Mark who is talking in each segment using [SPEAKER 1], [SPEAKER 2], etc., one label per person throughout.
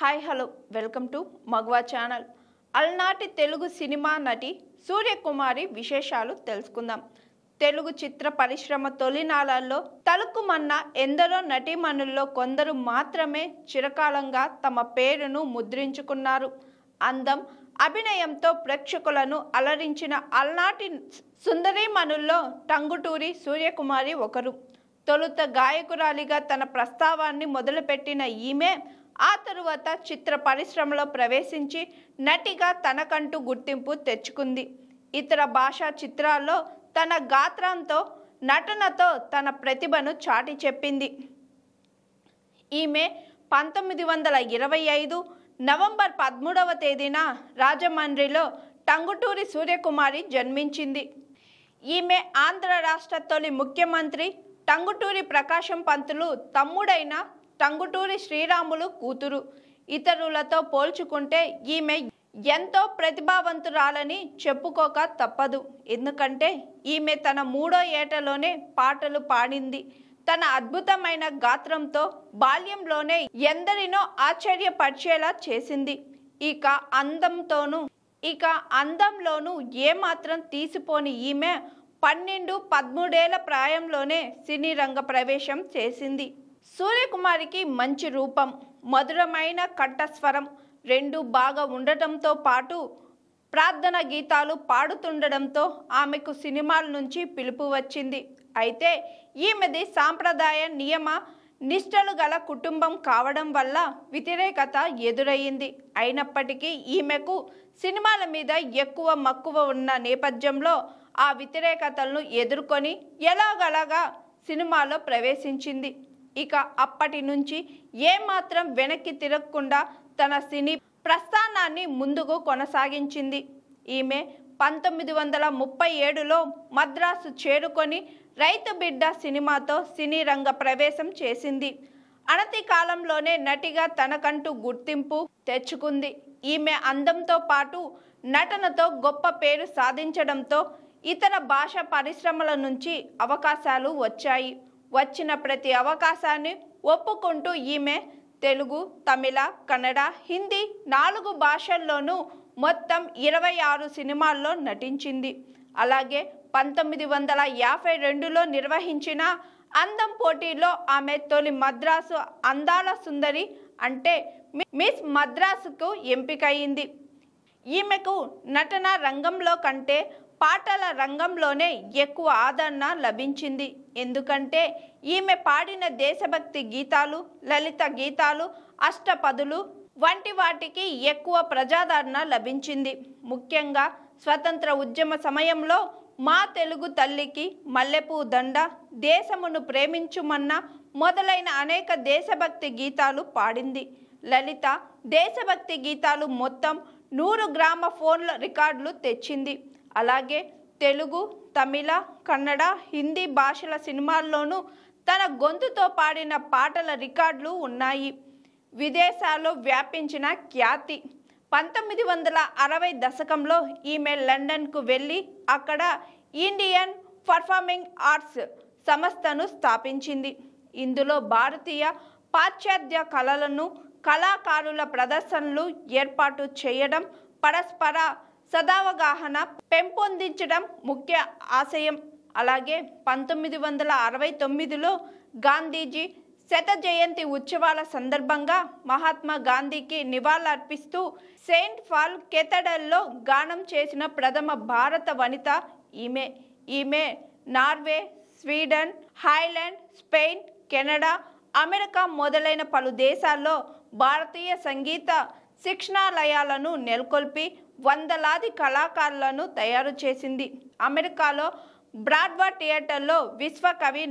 [SPEAKER 1] hi hello welcome to మగవా channel అలనాటి Telugu cinema నటి సూర్యకుమారి విశేషాలు తెలుసుకుందాం తెలుగు చిత్ర పరిశ్రమ తొలినాళాల్లో తలుకుమన్న ఎందరో నటీమణుల్లో కొందరు మాత్రమే చిరకాలంగా తమ పేరును ముద్రించుకున్నారు అందం అభినయంతో ప్రేక్షకులను అలరించిన అలనాటి సుందరీమణుల్లో టంగుటూరి సూర్యకుమారి ఒకరు తొలుత గాయకురాలిగా తన ప్రస్తావాన్ని మొదలుపెట్టిన ఈమె ఆ తరువాత చిత్ర పరిశ్రమలో ప్రవేశించి నటిగా తనకంటూ గుర్తింపు తెచ్చుకుంది ఇతర భాషా చిత్రాల్లో తన గాత్రంతో నటనతో తన ప్రతిభను చాటి చెప్పింది ఈమె పంతొమ్మిది వందల ఇరవై ఐదు నవంబర్ పదమూడవ తేదీన రాజమండ్రిలో టంగుటూరి సూర్యకుమారి జన్మించింది ఈమె ఆంధ్ర రాష్ట్ర తొలి ముఖ్యమంత్రి టంగుటూరి ప్రకాశం పంతులు తమ్ముడైన టంగుటూరి శ్రీరాములు కూతురు ఇతరులతో పోల్చుకుంటే ఈమె ఎంతో ప్రతిభావంతురాలని చెప్పుకోక తప్పదు ఎందుకంటే ఈమె తన మూడో ఏటలోనే పాటలు పాడింది తన అద్భుతమైన గాత్రంతో బాల్యంలోనే ఎందరినో ఆశ్చర్యపరిచేలా చేసింది ఇక అందంతోనూ ఇక అందంలోనూ ఏమాత్రం తీసిపోని ఈమె పన్నెండు పదమూడేళ్ల ప్రాయంలోనే సినీ రంగ ప్రవేశం చేసింది సూర్యకుమారికి మంచి రూపం మధురమైన కంఠస్వరం రెండు బాగా ఉండటంతో పాటు ప్రార్థన గీతాలు పాడుతుండడంతో ఆమెకు సినిమాల నుంచి పిలుపు వచ్చింది అయితే ఈమెది సాంప్రదాయ నియమ నిష్టలు గల కుటుంబం కావడం వల్ల వ్యతిరేకత ఎదురయ్యింది అయినప్పటికీ ఈమెకు సినిమాల మీద ఎక్కువ మక్కువ ఉన్న నేపథ్యంలో ఆ వ్యతిరేకతలను ఎదుర్కొని ఎలాగలాగా సినిమాలో ప్రవేశించింది ఇక అప్పటి నుంచి ఏమాత్రం వెనక్కి తిరగకుండా తన సినీ ప్రస్థానాన్ని ముందుకు కొనసాగించింది ఈమె పంతొమ్మిది వందల ముప్పై ఏడులో మద్రాసు చేరుకొని రైతు బిడ్డ సినిమాతో సినీ రంగ ప్రవేశం చేసింది అనతి కాలంలోనే నటిగా తనకంటూ గుర్తింపు తెచ్చుకుంది ఈమె అందంతో పాటు నటనతో గొప్ప పేరు సాధించడంతో ఇతర భాషా పరిశ్రమల నుంచి అవకాశాలు వచ్చాయి వచ్చిన ప్రతి అవకాశాన్ని ఒప్పుకుంటూ ఈమె తెలుగు తమిళ కన్నడ హిందీ నాలుగు భాషల్లోనూ మొత్తం ఇరవై ఆరు సినిమాల్లో నటించింది అలాగే పంతొమ్మిది వందల యాభై రెండులో నిర్వహించిన అందం పోటీలో ఆమె తొలి మద్రాసు అందాల సుందరి అంటే మిస్ మద్రాసుకు ఎంపికయింది ఈమెకు నటన రంగంలో కంటే పాటల రంగంలోనే ఎక్కువ ఆదరణ లభించింది ఎందుకంటే ఈమె పాడిన దేశభక్తి గీతాలు లలిత గీతాలు అష్టపదులు వంటి వాటికి ఎక్కువ ప్రజాదరణ లభించింది ముఖ్యంగా స్వతంత్ర ఉద్యమ సమయంలో మా తెలుగు తల్లికి మల్లెపూ దండ దేశమును ప్రేమించుమన్న మొదలైన అనేక దేశభక్తి గీతాలు పాడింది లలిత దేశభక్తి గీతాలు మొత్తం నూరు గ్రామ ఫోన్ల రికార్డులు తెచ్చింది అలాగే తెలుగు తమిళ కన్నడ హిందీ భాషల సినిమాల్లోనూ తన గొంతుతో పాడిన పాటల రికార్డులు ఉన్నాయి విదేశాల్లో వ్యాపించిన ఖ్యాతి పంతొమ్మిది వందల అరవై దశకంలో ఈమె లండన్కు వెళ్ళి అక్కడ ఇండియన్ పర్ఫార్మింగ్ ఆర్ట్స్ సంస్థను స్థాపించింది ఇందులో భారతీయ పాశ్చాత్య కళలను కళాకారుల ప్రదర్శనలు ఏర్పాటు చేయడం పరస్పర సదావగాహన పెంపొందించడం ముఖ్య ఆశయం అలాగే పంతొమ్మిది వందల అరవై తొమ్మిదిలో గాంధీజీ శత జయంతి ఉత్సవాల సందర్భంగా మహాత్మా గాంధీకి నివాళులర్పిస్తూ సెయింట్ ఫాల్ కెథడల్లో గానం చేసిన ప్రథమ భారత వనిత ఈమె ఈమె నార్వే స్వీడన్ హాయిలాండ్ స్పెయిన్ కెనడా అమెరికా మొదలైన పలు దేశాల్లో భారతీయ సంగీత శిక్షణాలయాలను నెలకొల్పి వందలాది కళాకారులను తయారు చేసింది అమెరికాలో బ్రాడ్వా థియేటర్లో విశ్వకవి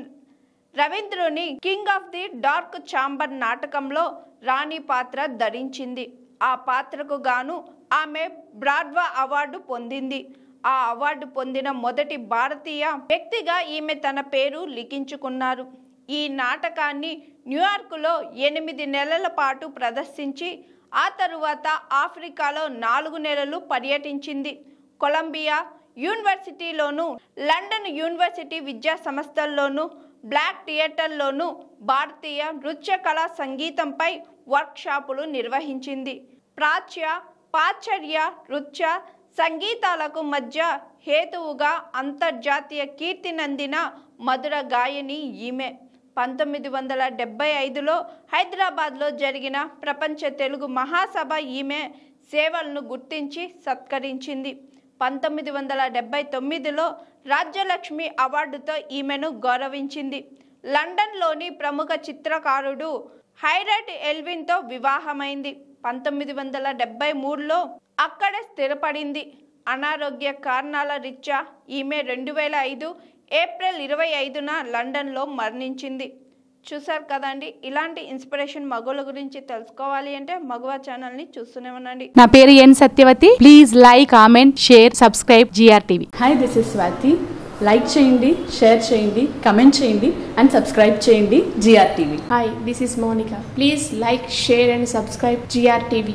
[SPEAKER 1] రవీంద్రుని king of the dark chamber నాటకంలో రాణి పాత్ర ధరించింది ఆ పాత్రకు గాను ఆమె బ్రాడ్వా అవార్డు పొందింది ఆ అవార్డు పొందిన మొదటి భారతీయ వ్యక్తిగా ఈమె తన పేరు లిఖించుకున్నారు ఈ నాటకాన్ని న్యూయార్క్లో ఎనిమిది నెలల పాటు ప్రదర్శించి ఆ తరువాత ఆఫ్రికాలో నాలుగు నెలలు పర్యటించింది కొలంబియా యూనివర్సిటీలోను లండన్ యూనివర్సిటీ విద్యా సంస్థల్లోను బ్లాక్ థియేటర్లోనూ భారతీయ నృత్య కళా సంగీతంపై వర్క్షాపులు నిర్వహించింది ప్రాచ్య పాశ్చర్య నృత్య సంగీతాలకు మధ్య హేతువుగా అంతర్జాతీయ కీర్తినందిన మధుర గాయని ఈమె పంతొమ్మిది వందల డెబ్బై ఐదులో హైదరాబాద్లో జరిగిన ప్రపంచ తెలుగు మహాసభ ఈమె సేవలను గుర్తించి సత్కరించింది పంతొమ్మిది వందల డెబ్బై తొమ్మిదిలో రాజ్యలక్ష్మి అవార్డుతో ఈమెను గౌరవించింది లండన్లోని ప్రముఖ చిత్రకారుడు హైరట్ ఎల్విన్తో వివాహమైంది పంతొమ్మిది వందల డెబ్బై మూడులో అక్కడే స్థిరపడింది అనారోగ్య కారణాల రీత్యా ఈమె రెండు వేల ఐదు ఏప్రిల్ ఇరవై ఐదున లండన్లో మరణించింది చూసారు కదండి ఇలాంటి ఇన్స్పిరేషన్ మగుల గురించి తెలుసుకోవాలి అంటే మగువ ఛానల్ ని చూస్తూనే ఉండండి నా పేరు N Satyavathi please like comment share subscribe GR TV hi this is Swathi like చేయండి షేర్ చేయండి కమెంట్ చేయండి అండ్ సబ్స్క్రైబ్ చేయండి GR TV hi this is Monica please like share and subscribe GR TV